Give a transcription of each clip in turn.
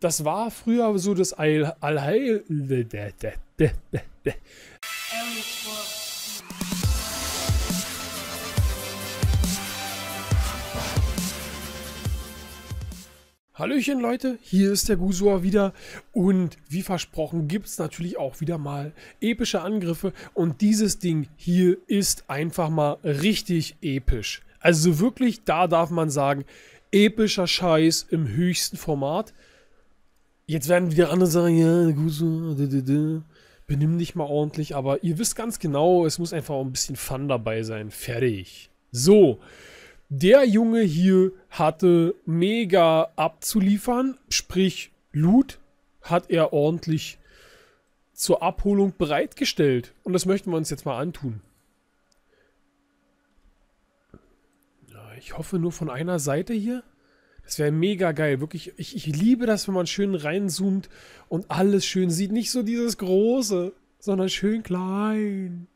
das war früher so das Allheil. Hallöchen Leute, hier ist der Gusor wieder und wie versprochen gibt es natürlich auch wieder mal epische Angriffe und dieses Ding hier ist einfach mal richtig episch. Also wirklich, da darf man sagen, epischer Scheiß im höchsten Format. Jetzt werden wieder andere sagen, ja, gut so, benimm dich mal ordentlich, aber ihr wisst ganz genau, es muss einfach auch ein bisschen Fun dabei sein. Fertig. So, der Junge hier hatte mega abzuliefern, sprich Loot hat er ordentlich zur Abholung bereitgestellt. Und das möchten wir uns jetzt mal antun. Ich hoffe nur von einer Seite hier. Das wäre mega geil. Wirklich, ich, ich liebe das, wenn man schön reinzoomt und alles schön sieht. Nicht so dieses Große, sondern schön klein.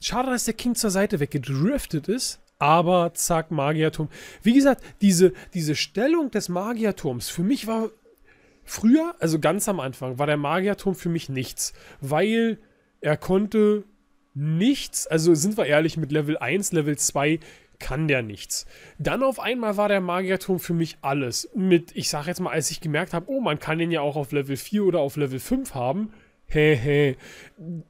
Schade, dass der King zur Seite weggedriftet ist. Aber zack, Magierturm. Wie gesagt, diese, diese Stellung des Magierturms, für mich war früher, also ganz am Anfang, war der Magierturm für mich nichts. Weil er konnte nichts, also sind wir ehrlich, mit Level 1, Level 2 kann der nichts. Dann auf einmal war der Magierturm für mich alles. Mit, ich sag jetzt mal, als ich gemerkt habe, oh, man kann den ja auch auf Level 4 oder auf Level 5 haben, hehe,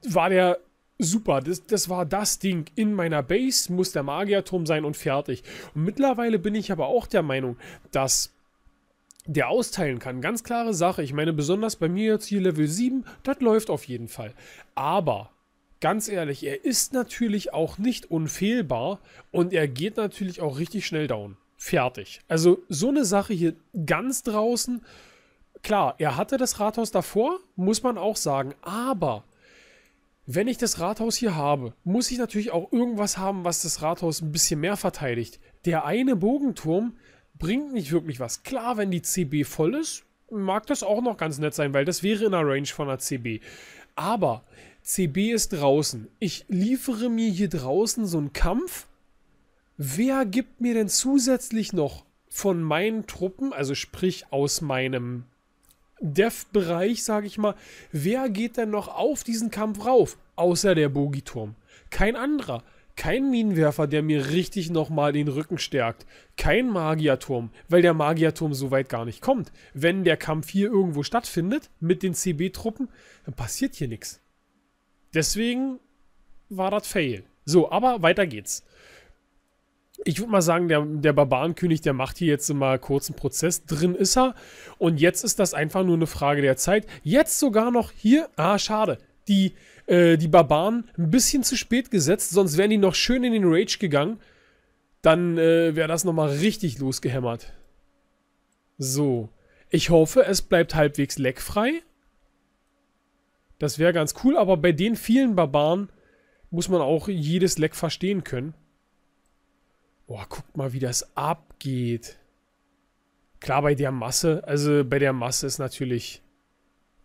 war der super. Das, das war das Ding. In meiner Base muss der Magierturm sein und fertig. Und mittlerweile bin ich aber auch der Meinung, dass der austeilen kann. Ganz klare Sache. Ich meine, besonders bei mir jetzt hier Level 7, das läuft auf jeden Fall. Aber ganz ehrlich, er ist natürlich auch nicht unfehlbar und er geht natürlich auch richtig schnell down. Fertig. Also so eine Sache hier ganz draußen. Klar, er hatte das Rathaus davor, muss man auch sagen, aber wenn ich das Rathaus hier habe, muss ich natürlich auch irgendwas haben, was das Rathaus ein bisschen mehr verteidigt. Der eine Bogenturm bringt nicht wirklich was. Klar, wenn die CB voll ist, mag das auch noch ganz nett sein, weil das wäre in der Range von der CB. Aber CB ist draußen. Ich liefere mir hier draußen so einen Kampf. Wer gibt mir denn zusätzlich noch von meinen Truppen, also sprich aus meinem Dev-Bereich, sage ich mal, wer geht denn noch auf diesen Kampf rauf? Außer der Bogiturm. Kein anderer. Kein Minenwerfer, der mir richtig nochmal den Rücken stärkt. Kein Magierturm, weil der Magierturm so weit gar nicht kommt. Wenn der Kampf hier irgendwo stattfindet, mit den CB-Truppen, dann passiert hier nichts. Deswegen war das Fail. So, aber weiter geht's. Ich würde mal sagen, der, der Barbarenkönig, der macht hier jetzt mal kurzen Prozess. Drin ist er. Und jetzt ist das einfach nur eine Frage der Zeit. Jetzt sogar noch hier. Ah, schade die, äh, die Barbaren ein bisschen zu spät gesetzt, sonst wären die noch schön in den Rage gegangen. Dann äh, wäre das nochmal richtig losgehämmert. So. Ich hoffe, es bleibt halbwegs leckfrei. Das wäre ganz cool, aber bei den vielen Barbaren muss man auch jedes Leck verstehen können. Boah, guckt mal, wie das abgeht. Klar, bei der Masse, also bei der Masse ist natürlich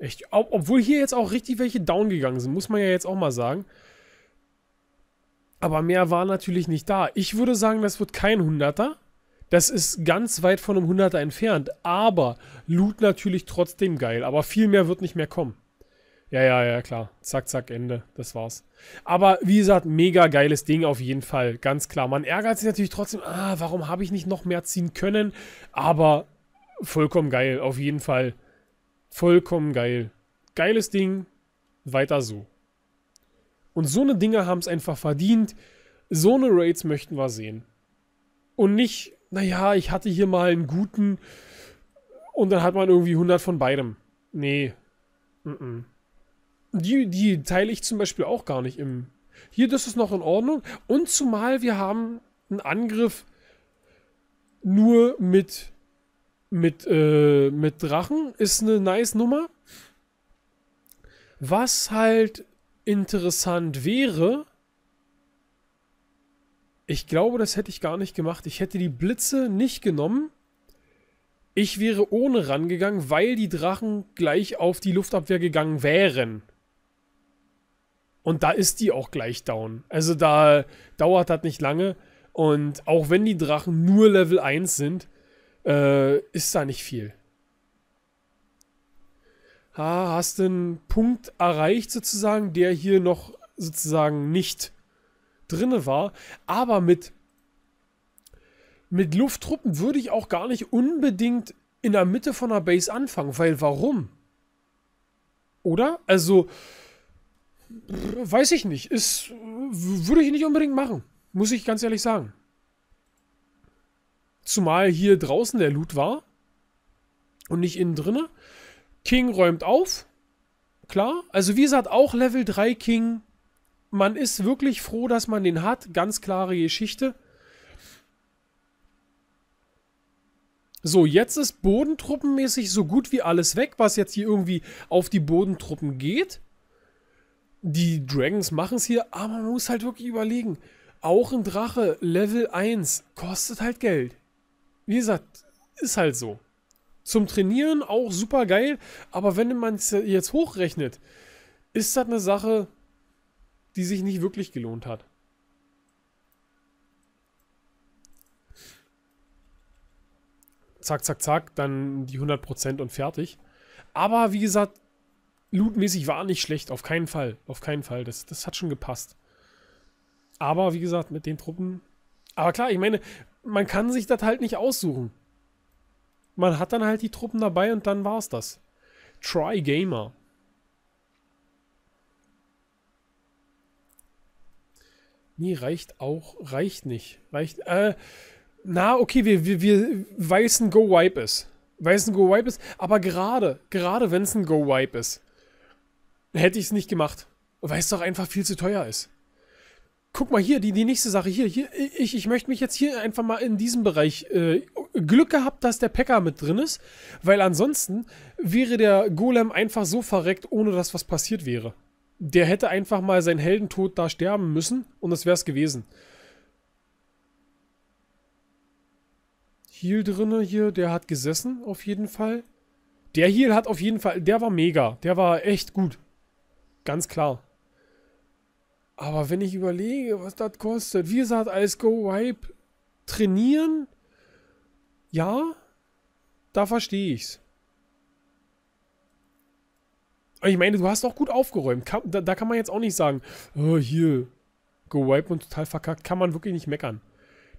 Echt, ob, obwohl hier jetzt auch richtig welche down gegangen sind, muss man ja jetzt auch mal sagen. Aber mehr war natürlich nicht da. Ich würde sagen, das wird kein 100er. Das ist ganz weit von einem 100er entfernt. Aber Loot natürlich trotzdem geil. Aber viel mehr wird nicht mehr kommen. Ja, ja, ja, klar. Zack, zack, Ende. Das war's. Aber wie gesagt, mega geiles Ding auf jeden Fall. Ganz klar. Man ärgert sich natürlich trotzdem. Ah, warum habe ich nicht noch mehr ziehen können? Aber vollkommen geil. Auf jeden Fall. Vollkommen geil. Geiles Ding. Weiter so. Und so eine Dinge haben es einfach verdient. So eine Raids möchten wir sehen. Und nicht, naja, ich hatte hier mal einen guten und dann hat man irgendwie 100 von beidem. Nee. Mm -mm. Die, die teile ich zum Beispiel auch gar nicht im. Hier, das ist noch in Ordnung. Und zumal wir haben einen Angriff nur mit mit, äh, mit Drachen ist eine nice Nummer. Was halt interessant wäre, ich glaube, das hätte ich gar nicht gemacht. Ich hätte die Blitze nicht genommen. Ich wäre ohne rangegangen, weil die Drachen gleich auf die Luftabwehr gegangen wären. Und da ist die auch gleich down. Also da dauert das nicht lange. Und auch wenn die Drachen nur Level 1 sind, äh, ist da nicht viel. Ha, hast du einen Punkt erreicht, sozusagen, der hier noch sozusagen nicht drinne war. Aber mit, mit Lufttruppen würde ich auch gar nicht unbedingt in der Mitte von der Base anfangen, weil warum? Oder? Also, weiß ich nicht. Ist, würde ich nicht unbedingt machen. Muss ich ganz ehrlich sagen. Zumal hier draußen der Loot war und nicht innen drinne. King räumt auf. Klar. Also wie gesagt, auch Level 3 King. Man ist wirklich froh, dass man den hat. Ganz klare Geschichte. So, jetzt ist bodentruppenmäßig so gut wie alles weg, was jetzt hier irgendwie auf die Bodentruppen geht. Die Dragons machen es hier, aber man muss halt wirklich überlegen. Auch ein Drache, Level 1, kostet halt Geld wie gesagt, ist halt so. Zum Trainieren auch super geil, aber wenn man es jetzt hochrechnet, ist das eine Sache, die sich nicht wirklich gelohnt hat. Zack, zack, zack, dann die 100% und fertig. Aber wie gesagt, lootmäßig war nicht schlecht, auf keinen Fall, auf keinen Fall, das, das hat schon gepasst. Aber wie gesagt, mit den Truppen. Aber klar, ich meine, man kann sich das halt nicht aussuchen. Man hat dann halt die Truppen dabei und dann war es das. Try Gamer. Nee, reicht auch, reicht nicht. Reicht, äh, na, okay, wir, wir, wir, weil es ein Go-Wipe ist. Weil es ein Go-Wipe ist, aber gerade, gerade wenn es ein Go-Wipe ist, hätte ich es nicht gemacht. Weil es doch einfach viel zu teuer ist guck mal hier, die, die nächste Sache hier, hier ich, ich möchte mich jetzt hier einfach mal in diesem Bereich äh, Glück gehabt, dass der Packer mit drin ist, weil ansonsten wäre der Golem einfach so verreckt, ohne dass was passiert wäre. Der hätte einfach mal seinen Heldentod da sterben müssen und das wäre es gewesen. Heal drinne hier, der hat gesessen auf jeden Fall. Der Heal hat auf jeden Fall, der war mega, der war echt gut. Ganz klar. Aber wenn ich überlege, was das kostet, wie gesagt, als Go Wipe trainieren, ja, da verstehe ich's. Ich meine, du hast auch gut aufgeräumt. Kann, da, da, kann man jetzt auch nicht sagen, oh, hier, Go Wipe und total verkackt. Kann man wirklich nicht meckern.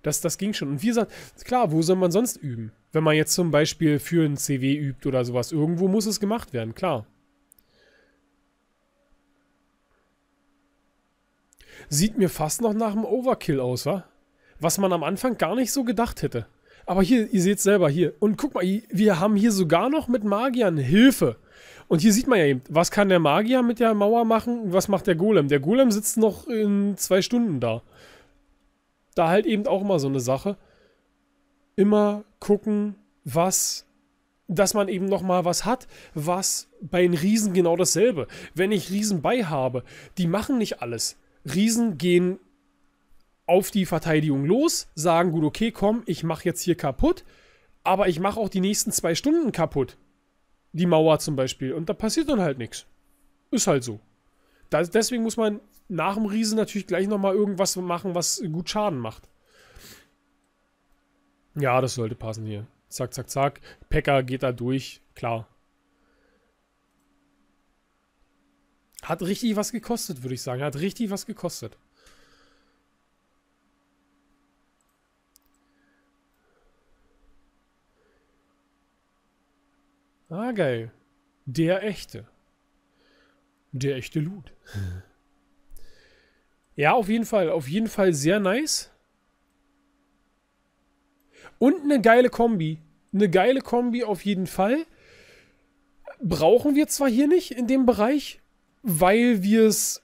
Das, das ging schon. Und wie gesagt, klar, wo soll man sonst üben? Wenn man jetzt zum Beispiel für ein CW übt oder sowas. Irgendwo muss es gemacht werden, klar. Sieht mir fast noch nach einem Overkill aus, wa? Was man am Anfang gar nicht so gedacht hätte. Aber hier, ihr seht selber hier. Und guck mal, wir haben hier sogar noch mit Magiern Hilfe. Und hier sieht man ja eben, was kann der Magier mit der Mauer machen was macht der Golem. Der Golem sitzt noch in zwei Stunden da. Da halt eben auch mal so eine Sache. Immer gucken, was dass man eben nochmal was hat, was bei den Riesen genau dasselbe. Wenn ich Riesen bei habe, die machen nicht alles. Riesen gehen auf die Verteidigung los, sagen gut, okay, komm, ich mache jetzt hier kaputt, aber ich mache auch die nächsten zwei Stunden kaputt. Die Mauer zum Beispiel. Und da passiert dann halt nichts. Ist halt so. Das, deswegen muss man nach dem Riesen natürlich gleich nochmal irgendwas machen, was gut Schaden macht. Ja, das sollte passen hier. Zack, zack, zack. Pekka geht da durch. Klar. Hat richtig was gekostet, würde ich sagen. Hat richtig was gekostet. Ah, geil. Der echte. Der echte Loot. ja, auf jeden Fall. Auf jeden Fall sehr nice. Und eine geile Kombi. Eine geile Kombi auf jeden Fall. Brauchen wir zwar hier nicht in dem Bereich, weil wir es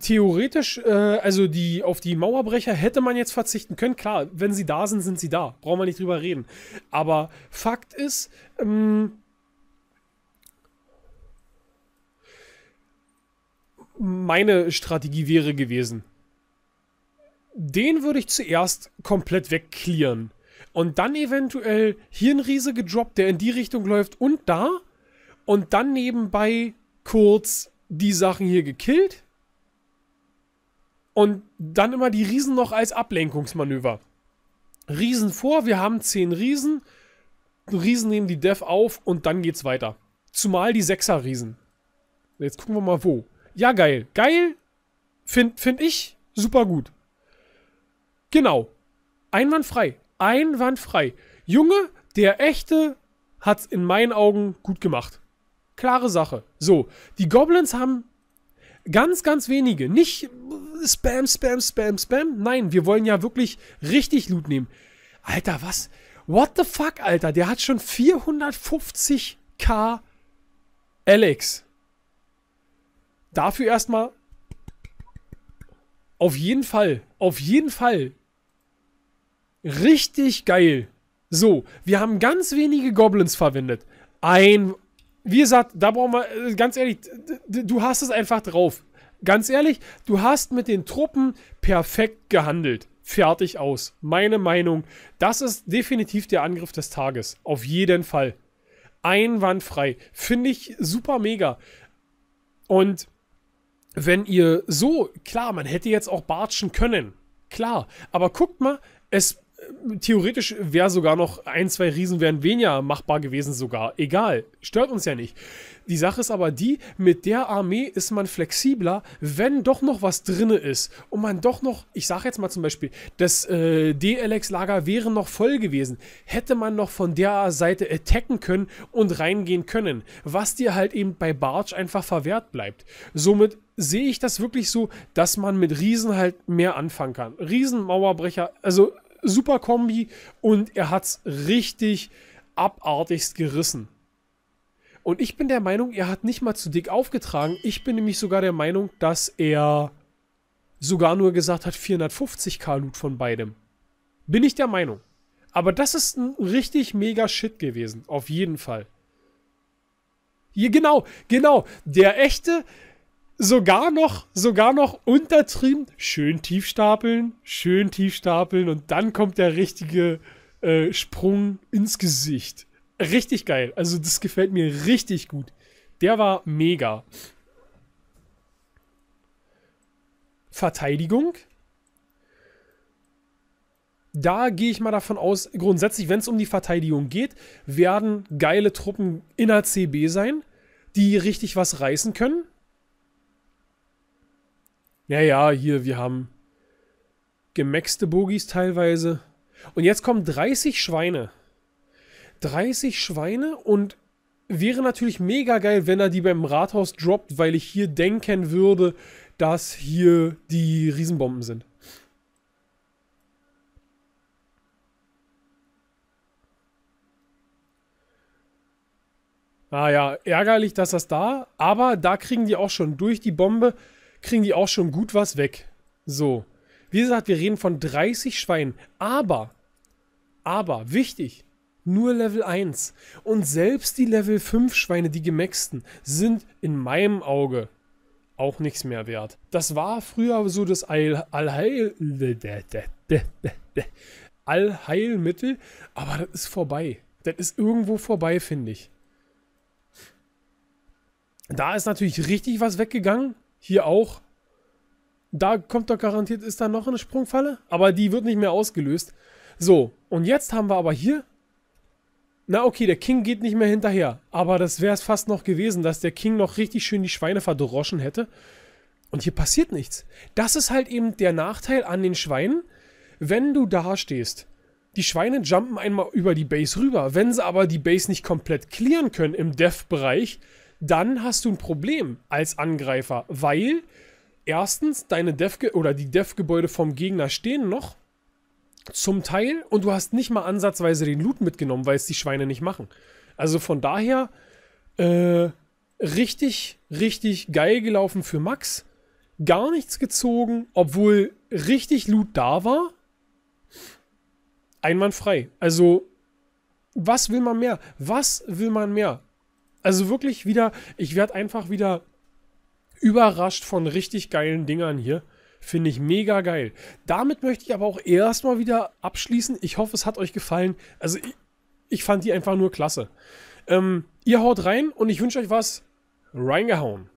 theoretisch, äh, also die auf die Mauerbrecher hätte man jetzt verzichten können. Klar, wenn sie da sind, sind sie da. Brauchen wir nicht drüber reden. Aber Fakt ist, ähm, meine Strategie wäre gewesen. Den würde ich zuerst komplett wegklären. Und dann eventuell hier ein Riese gedroppt, der in die Richtung läuft und da. Und dann nebenbei kurz die Sachen hier gekillt und dann immer die Riesen noch als Ablenkungsmanöver. Riesen vor, wir haben 10 Riesen, Riesen nehmen die Dev auf und dann geht's weiter. Zumal die 6er Riesen. Jetzt gucken wir mal wo. Ja, geil. Geil finde find ich super gut. Genau. Einwandfrei. Einwandfrei. Junge, der echte hat's in meinen Augen gut gemacht. Klare Sache. So, die Goblins haben ganz, ganz wenige. Nicht Spam, Spam, Spam, Spam. Nein, wir wollen ja wirklich richtig Loot nehmen. Alter, was? What the fuck, Alter? Der hat schon 450k Alex. Dafür erstmal. Auf jeden Fall. Auf jeden Fall. Richtig geil. So, wir haben ganz wenige Goblins verwendet. Ein wie gesagt, da brauchen wir, äh, ganz ehrlich, du hast es einfach drauf. Ganz ehrlich, du hast mit den Truppen perfekt gehandelt. Fertig aus. Meine Meinung, das ist definitiv der Angriff des Tages. Auf jeden Fall. Einwandfrei. Finde ich super mega. Und wenn ihr so, klar, man hätte jetzt auch batschen können. Klar, aber guckt mal, es theoretisch wäre sogar noch ein, zwei Riesen wären weniger machbar gewesen sogar. Egal, stört uns ja nicht. Die Sache ist aber die, mit der Armee ist man flexibler, wenn doch noch was drinne ist und man doch noch, ich sage jetzt mal zum Beispiel, das äh, DLX-Lager wäre noch voll gewesen, hätte man noch von der Seite attacken können und reingehen können, was dir halt eben bei Barge einfach verwehrt bleibt. Somit sehe ich das wirklich so, dass man mit Riesen halt mehr anfangen kann. Riesenmauerbrecher, also super Kombi und er hat es richtig abartigst gerissen. Und ich bin der Meinung, er hat nicht mal zu dick aufgetragen. Ich bin nämlich sogar der Meinung, dass er sogar nur gesagt hat 450k Loot von beidem. Bin ich der Meinung. Aber das ist ein richtig mega Shit gewesen. Auf jeden Fall. Hier, genau, genau. Der echte, sogar noch, sogar noch untertrieben. Schön tief stapeln, schön tief stapeln und dann kommt der richtige äh, Sprung ins Gesicht. Richtig geil. Also das gefällt mir richtig gut. Der war mega. Verteidigung. Da gehe ich mal davon aus, grundsätzlich, wenn es um die Verteidigung geht, werden geile Truppen in der CB sein, die richtig was reißen können naja, hier, wir haben gemaxte Bogies teilweise. Und jetzt kommen 30 Schweine. 30 Schweine und wäre natürlich mega geil, wenn er die beim Rathaus droppt, weil ich hier denken würde, dass hier die Riesenbomben sind. Ah ja, ärgerlich, dass das da, aber da kriegen die auch schon durch die Bombe kriegen die auch schon gut was weg. So. Wie gesagt, wir reden von 30 Schweinen. Aber, aber, wichtig, nur Level 1. Und selbst die Level 5 Schweine, die gemaxten, sind in meinem Auge auch nichts mehr wert. Das war früher so das Allheil Allheilmittel, aber das ist vorbei. Das ist irgendwo vorbei, finde ich. Da ist natürlich richtig was weggegangen, hier auch. Da kommt doch garantiert, ist da noch eine Sprungfalle, aber die wird nicht mehr ausgelöst. So, und jetzt haben wir aber hier na okay, der King geht nicht mehr hinterher. Aber das wäre es fast noch gewesen, dass der King noch richtig schön die Schweine verdroschen hätte. Und hier passiert nichts. Das ist halt eben der Nachteil an den Schweinen, wenn du da stehst. Die Schweine jumpen einmal über die Base rüber. Wenn sie aber die Base nicht komplett clearen können im death bereich dann hast du ein Problem als Angreifer, weil erstens deine Def oder die Def-Gebäude vom Gegner stehen noch zum Teil und du hast nicht mal ansatzweise den Loot mitgenommen, weil es die Schweine nicht machen. Also von daher äh, richtig, richtig geil gelaufen für Max. Gar nichts gezogen, obwohl richtig Loot da war. Einwandfrei. Also was will man mehr? Was will man mehr? Also wirklich wieder, ich werde einfach wieder überrascht von richtig geilen Dingern hier. Finde ich mega geil. Damit möchte ich aber auch erstmal wieder abschließen. Ich hoffe, es hat euch gefallen. Also ich, ich fand die einfach nur klasse. Ähm, ihr haut rein und ich wünsche euch was reingehauen.